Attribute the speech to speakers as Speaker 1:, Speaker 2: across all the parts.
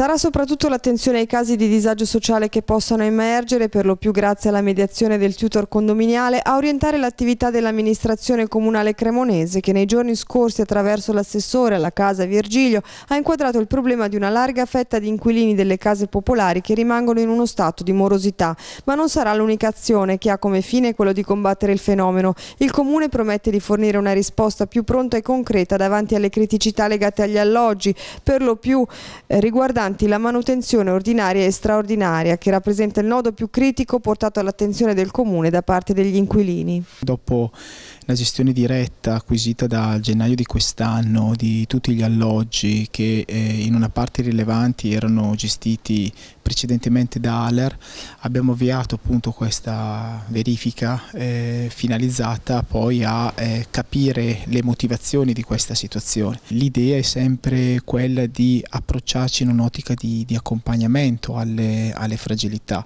Speaker 1: Sarà soprattutto l'attenzione ai casi di disagio sociale che possano emergere, per lo più grazie alla mediazione del tutor condominiale, a orientare l'attività dell'amministrazione comunale cremonese che nei giorni scorsi attraverso l'assessore alla casa Virgilio ha inquadrato il problema di una larga fetta di inquilini delle case popolari che rimangono in uno stato di morosità. Ma non sarà l'unica azione che ha come fine quello di combattere il fenomeno. Il Comune promette di fornire una risposta più pronta e concreta davanti alle criticità legate agli alloggi, per lo più eh, riguardanti riguardanti la manutenzione ordinaria e straordinaria che rappresenta il nodo più critico portato all'attenzione del Comune da parte degli inquilini.
Speaker 2: Dopo la gestione diretta acquisita da gennaio di quest'anno di tutti gli alloggi che eh, in una parte rilevanti erano gestiti precedentemente da Aller, abbiamo avviato appunto questa verifica eh, finalizzata poi a eh, capire le motivazioni di questa situazione. L'idea è sempre quella di approcciarci in un'ottica di, di, accompagnamento alle, alle fragilità.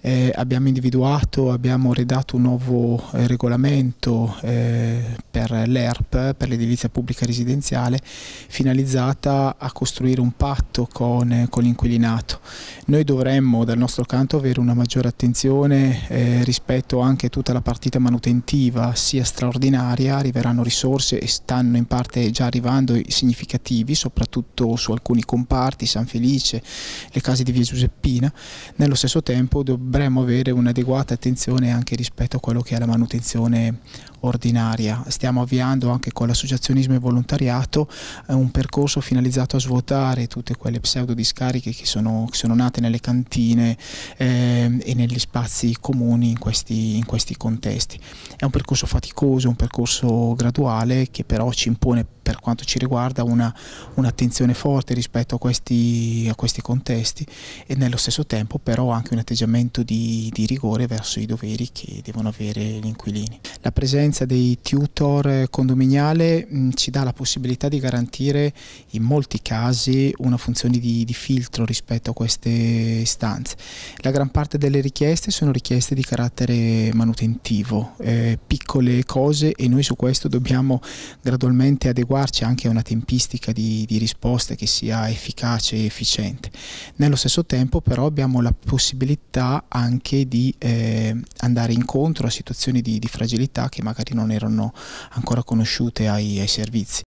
Speaker 2: Eh, abbiamo individuato, abbiamo redatto un nuovo eh, regolamento eh, per l'ERP, per l'edilizia pubblica residenziale, finalizzata a costruire un patto con, con l'inquilinato. Noi dovremmo dal nostro canto avere una maggiore attenzione eh, rispetto anche a tutta la partita manutentiva, sia straordinaria, arriveranno risorse e stanno in parte già arrivando significativi, soprattutto su alcuni comparti, San Felice, le case di via Giuseppina, nello stesso tempo dovremmo avere un'adeguata attenzione anche rispetto a quello che è la manutenzione ordinaria stiamo avviando anche con l'associazionismo e volontariato eh, un percorso finalizzato a svuotare tutte quelle pseudo discariche che sono, che sono nate nelle cantine eh, e negli spazi comuni in questi, in questi contesti. È un percorso faticoso, un percorso graduale che però ci impone per quanto ci riguarda un'attenzione forte rispetto a questi, a questi, contesti e nello stesso tempo però anche un atteggiamento di, di rigore verso i doveri che devono avere gli inquilini. La presenza dei tutor condominiale mh, mm, ci dà la possibilità di garantire in molti casi una funzione di, di filtro rispetto a queste stanze. La gran parte delle richieste sono richieste di carattere manutentivo, eh, piccole cose e noi su questo dobbiamo gradualmente adeguare adeguarci anche a una tempistica di, di risposte che sia efficace e efficiente. Nello stesso tempo però abbiamo la possibilità anche di eh, andare incontro a situazioni di, di, fragilità che magari non erano ancora conosciute ai, ai servizi.